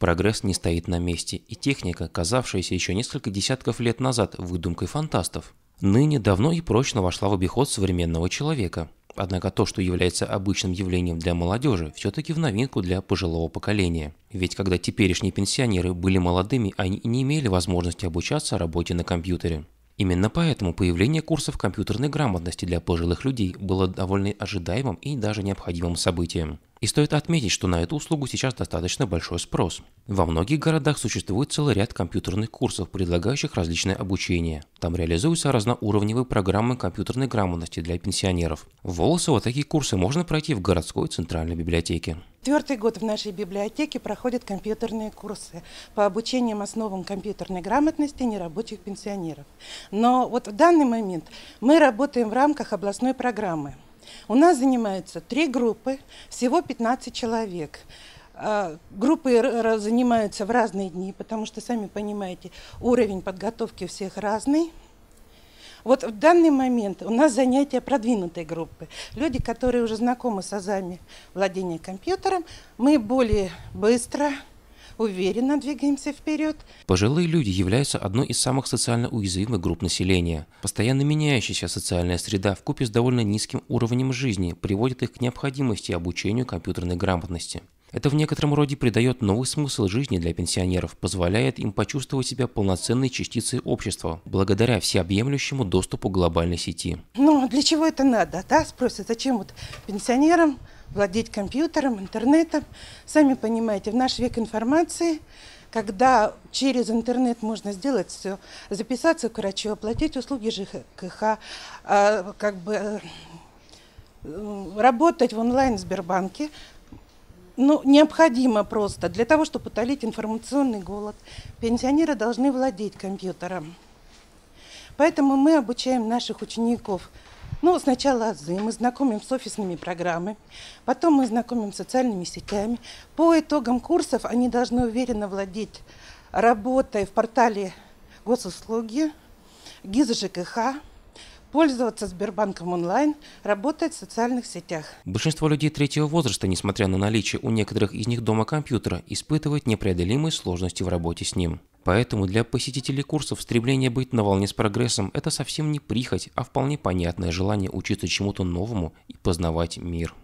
Прогресс не стоит на месте, и техника, казавшаяся еще несколько десятков лет назад выдумкой фантастов, ныне давно и прочно вошла в обиход современного человека. Однако то, что является обычным явлением для молодежи, все-таки в новинку для пожилого поколения. Ведь когда теперешние пенсионеры были молодыми, они не имели возможности обучаться работе на компьютере. Именно поэтому появление курсов компьютерной грамотности для пожилых людей было довольно ожидаемым и даже необходимым событием. И стоит отметить, что на эту услугу сейчас достаточно большой спрос. Во многих городах существует целый ряд компьютерных курсов, предлагающих различное обучение. Там реализуются разноуровневые программы компьютерной грамотности для пенсионеров. В Волосово такие курсы можно пройти в городской центральной библиотеке. Четвертый год в нашей библиотеке проходят компьютерные курсы по обучению основам компьютерной грамотности нерабочих пенсионеров. Но вот в данный момент мы работаем в рамках областной программы. У нас занимаются три группы, всего 15 человек. А, группы занимаются в разные дни, потому что, сами понимаете, уровень подготовки у всех разный. Вот в данный момент у нас занятия продвинутой группы. Люди, которые уже знакомы с азами владения компьютером, мы более быстро, уверенно двигаемся вперед. Пожилые люди являются одной из самых социально уязвимых групп населения. Постоянно меняющаяся социальная среда в купе с довольно низким уровнем жизни приводит их к необходимости обучению компьютерной грамотности. Это в некотором роде придает новый смысл жизни для пенсионеров, позволяет им почувствовать себя полноценной частицей общества, благодаря всеобъемлющему доступу к глобальной сети. Ну, а для чего это надо, да, спросят, зачем вот пенсионерам владеть компьютером, интернетом? Сами понимаете, в наш век информации когда через интернет можно сделать все, записаться к врачу, оплатить услуги ЖКХ, а, как бы э, работать в онлайн Сбербанке, ну, необходимо просто. Для того, чтобы утолить информационный голод, пенсионеры должны владеть компьютером. Поэтому мы обучаем наших учеников. Ну, сначала азы, мы знакомим с офисными программами, потом мы знакомим с социальными сетями. По итогам курсов они должны уверенно владеть работой в портале госуслуги, ГИЗ ЖКХ, пользоваться Сбербанком онлайн, работать в социальных сетях. Большинство людей третьего возраста, несмотря на наличие у некоторых из них дома компьютера, испытывает непреодолимые сложности в работе с ним. Поэтому для посетителей курсов стремление быть на волне с прогрессом – это совсем не прихоть, а вполне понятное желание учиться чему-то новому и познавать мир.